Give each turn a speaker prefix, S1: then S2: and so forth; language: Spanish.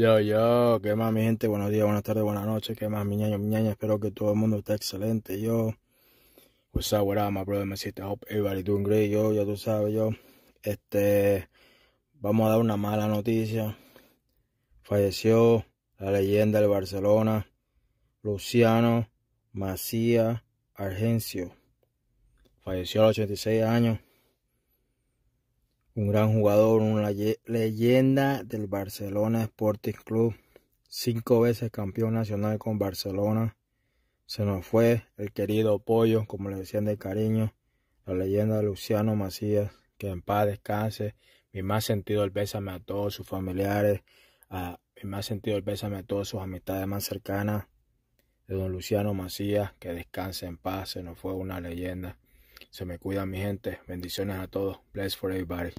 S1: Yo, yo, ¿qué más mi gente? Buenos días, buenas tardes, buenas noches, ¿qué más mi ñaño, mi ñaña? Espero que todo el mundo esté excelente, yo. pues up, my brother, my hope everybody doing great, yo, ya tú sabes, yo. Este, vamos a dar una mala noticia. Falleció la leyenda del Barcelona, Luciano Macía, Argencio. Falleció a los 86 años un gran jugador, una leyenda del Barcelona Sporting Club, cinco veces campeón nacional con Barcelona. Se nos fue el querido Pollo, como le decían de cariño, la leyenda de Luciano Macías, que en paz descanse. Mi más sentido el pésame a todos sus familiares, mi más sentido el pésame a todas sus amistades más cercanas. De don Luciano Macías, que descanse en paz, se nos fue una leyenda. Se
S2: me cuida mi gente. Bendiciones a todos. Bless for everybody.